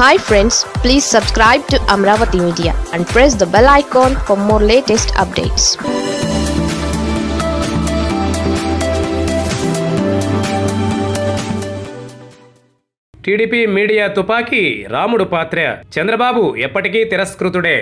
hi friends please subscribe to Amaravati media and press the bell icon for more latest updates TDP media Tupaki Ramudu పాత్ర చంద్రబాబు ఎప్పటికీ తిరస్కృతుడే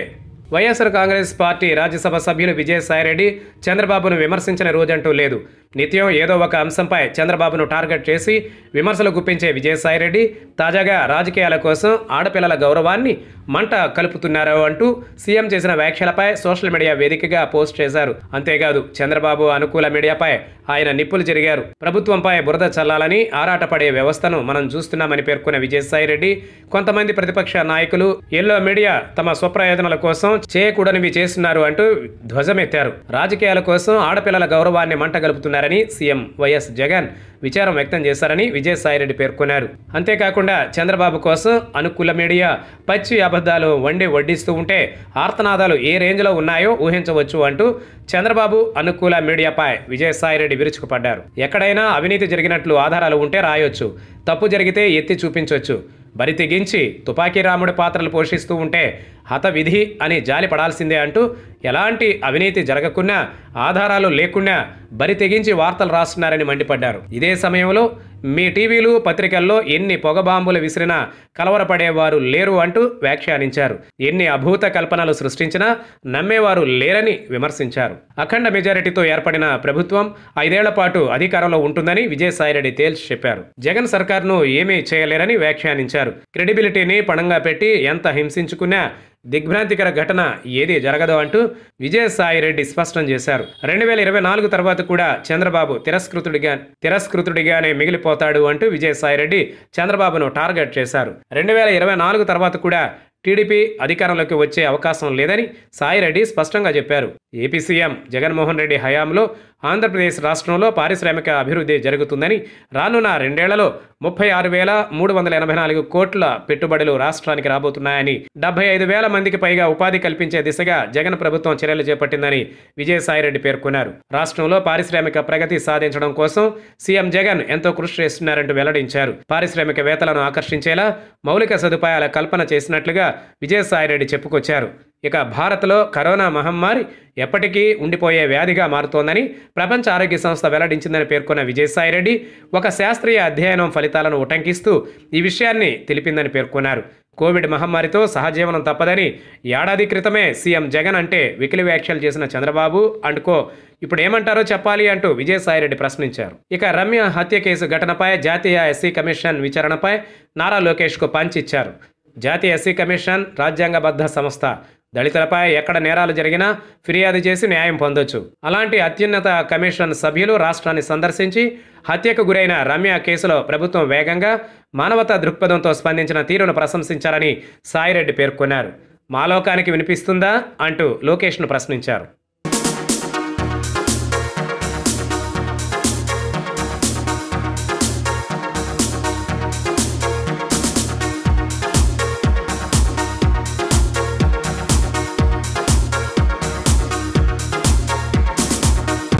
YSR congress party Rajya Sabha సభ్యులు విజయసాయిరెడ్డి చంద్రబాబును విమర్శించిన రోజంటూ లేదు నిత్యం ఏదో ఒక అంశంపై చంద్రబాబును టార్గెట్ చేసి విమర్శలు గుప్పించే విజయసాయిరెడ్డి తాజాగా రాజకీయాల కోసం ఆడపిల్లల గౌరవాన్ని మంట కలుపుతున్నారు అంటూ సీఎం చేసిన వ్యాఖ్యలపై సోషల్ మీడియా వేదికగా పోస్ట్ చేశారు అంతేకాదు చంద్రబాబు అనుకూల మీడియాపై ఆయన నిప్పులు జరిగారు ప్రభుత్వంపై బురద చల్లాలని ఆరాటపడే వ్యవస్థను మనం చూస్తున్నామని పేర్కొన్న విజయసాయిరెడ్డి కొంతమంది ప్రతిపక్ష నాయకులు ఎల్లో మీడియా తమ స్వప్రయోజనాల కోసం చేయకూడనివి చేస్తున్నారు అంటూ ధ్వజమెత్తారు రాజకీయాల కోసం ఆడపిల్లల గౌరవాన్ని మంట కలుపుతున్నారు చేస్తున్నారని సీఎం వైఎస్ జగన్ విచారం వ్యక్తం చేశారని విజయసాయిరెడ్డి పేర్కొన్నారు అంతేకాకుండా చంద్రబాబు కోసం అనుకూల మీడియా పచ్చి అబద్ధాలు వండి వడ్డిస్తూ ఉంటే ఆర్తనాదాలు ఏ రేంజ్లో ఉన్నాయో ఊహించవచ్చు అంటూ చంద్రబాబు అనుకూల మీడియాపై విజయసాయిరెడ్డి విరుచుకుపడ్డారు ఎక్కడైనా అవినీతి జరిగినట్లు ఆధారాలు ఉంటే రాయొచ్చు తప్పు జరిగితే ఎత్తి చూపించవచ్చు బరి తెగించి రాముడి పాత్రలు పోషిస్తూ ఉంటే హతవిధి అని జాలి పడాల్సిందే అంటూ ఎలాంటి అవినీతి జరగకున్నా ఆధారాలు లేకున్నా బరి తెగించి వార్తలు రాస్తున్నారని మండిపడ్డారు ఇదే సమయంలో మీ టీవీలు పత్రికల్లో ఎన్ని పొగబాంబులు విసిరినా కలవరపడేవారు లేరు అంటూ వ్యాఖ్యానించారు ఎన్ని అభూత కల్పనలు సృష్టించినా నమ్మేవారు లేరని విమర్శించారు అఖండ మెజారిటీతో ఏర్పడిన ప్రభుత్వం ఐదేళ్ల పాటు అధికారంలో ఉంటుందని విజయసాయిరెడ్డి తేల్చి చెప్పారు జగన్ సర్కార్ను ఏమీ చేయలేరని వ్యాఖ్యానించారు క్రెడిబిలిటీని పణంగా పెట్టి ఎంత హింసించుకున్నా దిగ్భ్రాంతికర ఘటన ఏది జరగదు అంటూ విజయసాయిరెడ్డి స్పష్టం చేశారు రెండు వేల ఇరవై నాలుగు తర్వాత కూడా చంద్రబాబు తిరస్కృతుడిగా తిరస్కృతుడిగానే మిగిలిపోతాడు అంటూ విజయసాయిరెడ్డి చంద్రబాబును టార్గెట్ చేశారు రెండు వేల ఇరవై నాలుగు తర్వాత కూడా టీడీపీ అధికారంలోకి వచ్చే అవకాశం లేదని సాయిరెడ్డి స్పష్టంగా చెప్పారు ఏపీ సీఎం జగన్మోహన్ రెడ్డి హయాంలో ఆంధ్రప్రదేశ్ రాష్ట్రంలో పారిశ్రామిక అభివృద్ధి జరుగుతుందని రానున్న రెండేళ్లలో ముప్పై ఆరు వేల మూడు వందల ఎనభై నాలుగు కోట్ల పెట్టుబడులు రాష్ట్రానికి రాబోతున్నాయని డెబ్బై ఐదు వేల మందికి పైగా ఉపాధి కల్పించే దిశగా జగన్ ప్రభుత్వం చర్యలు చేపట్టిందని విజయసాయిరెడ్డి పేర్కొన్నారు రాష్ట్రంలో పారిశ్రామిక ప్రగతి సాధించడం కోసం సీఎం జగన్ ఎంతో కృషి చేస్తున్నారంటూ వెల్లడించారు పారిశ్రామిక వేతలను ఆకర్షించేలా మౌలిక సదుపాయాల కల్పన చేసినట్లుగా విజయసాయిరెడ్డి చెప్పుకొచ్చారు ఇక భారత్లో కరోనా మహమ్మారి ఎప్పటికీ ఉండిపోయే వ్యాధిగా మారుతోందని ప్రపంచ ఆరోగ్య సంస్థ వెల్లడించిందని పేర్కొన్న విజయసాయిరెడ్డి ఒక శాస్త్రీయ అధ్యయనం ఫలితాలను ఉటంకిస్తూ ఈ విషయాన్ని తెలిపిందని పేర్కొన్నారు కోవిడ్ మహమ్మారితో సహజీవనం తప్పదని ఏడాది క్రితమే సీఎం జగన్ అంటే వికిలి వ్యాఖ్యలు చేసిన చంద్రబాబు అండ్కో ఇప్పుడు ఏమంటారో చెప్పాలి అంటూ విజయసాయిరెడ్డి ప్రశ్నించారు ఇక రమ్య హత్య కేసు ఘటనపై జాతీయ ఎస్సీ కమిషన్ విచారణపై నారా లోకేష్కు పంచ్ ఇచ్చారు జాతీయ ఎస్సీ కమిషన్ రాజ్యాంగబద్ధ సంస్థ దళితులపై ఎక్కడ నేరాలు జరిగినా ఫిర్యాదు చేసి న్యాయం పొందొచ్చు అలాంటి అత్యున్నత కమిషన్ సభ్యులు రాష్ట్రాన్ని సందర్శించి హత్యకు గురైన రమ్య కేసులో ప్రభుత్వం వేగంగా మానవతా దృక్పథంతో స్పందించిన తీరును ప్రశంసించారని సాయిరెడ్డి పేర్కొన్నారు మాలోకానికి వినిపిస్తుందా అంటూ లోకేష్ను ప్రశ్నించారు